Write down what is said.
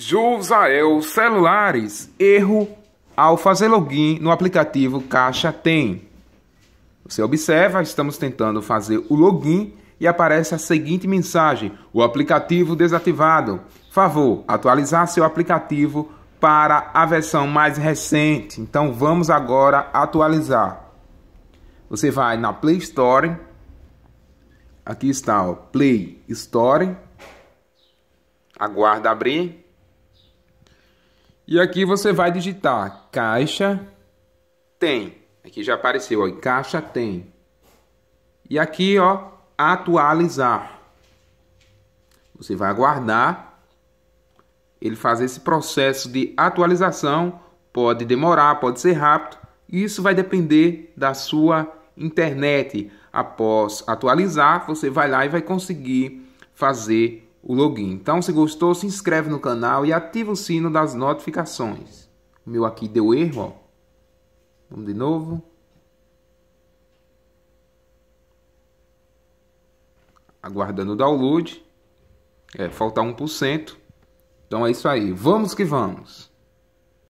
Josael Celulares, erro ao fazer login no aplicativo Caixa Tem. Você observa, estamos tentando fazer o login e aparece a seguinte mensagem: o aplicativo desativado. Favor, atualizar seu aplicativo para a versão mais recente. Então vamos agora atualizar. Você vai na Play Store. Aqui está, o Play Store. Aguarda abrir. E aqui você vai digitar caixa tem. Aqui já apareceu, ó, caixa tem. E aqui, ó, atualizar. Você vai aguardar ele fazer esse processo de atualização. Pode demorar, pode ser rápido. Isso vai depender da sua internet. Após atualizar, você vai lá e vai conseguir fazer o login. Então, se gostou, se inscreve no canal e ativa o sino das notificações. O meu aqui deu erro, ó. Vamos de novo. Aguardando o download. É, falta 1%. Então é isso aí. Vamos que vamos.